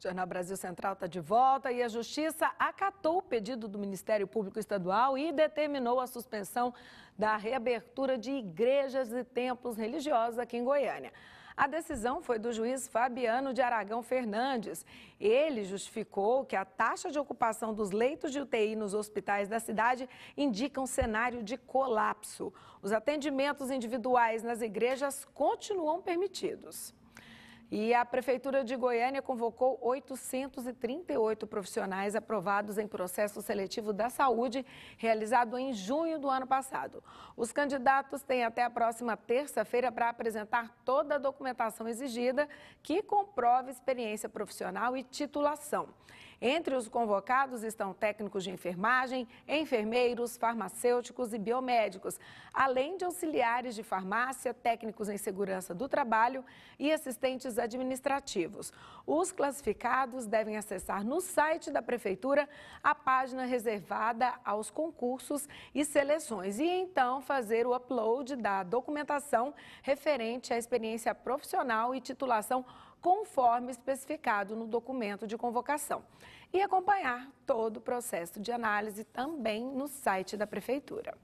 O Jornal Brasil Central está de volta e a Justiça acatou o pedido do Ministério Público Estadual e determinou a suspensão da reabertura de igrejas e templos religiosos aqui em Goiânia. A decisão foi do juiz Fabiano de Aragão Fernandes. Ele justificou que a taxa de ocupação dos leitos de UTI nos hospitais da cidade indica um cenário de colapso. Os atendimentos individuais nas igrejas continuam permitidos. E a Prefeitura de Goiânia convocou 838 profissionais aprovados em processo seletivo da saúde, realizado em junho do ano passado. Os candidatos têm até a próxima terça-feira para apresentar toda a documentação exigida que comprove experiência profissional e titulação. Entre os convocados estão técnicos de enfermagem, enfermeiros, farmacêuticos e biomédicos, além de auxiliares de farmácia, técnicos em segurança do trabalho e assistentes administrativos. Os classificados devem acessar no site da Prefeitura a página reservada aos concursos e seleções e então fazer o upload da documentação referente à experiência profissional e titulação conforme especificado no documento de convocação e acompanhar todo o processo de análise também no site da Prefeitura.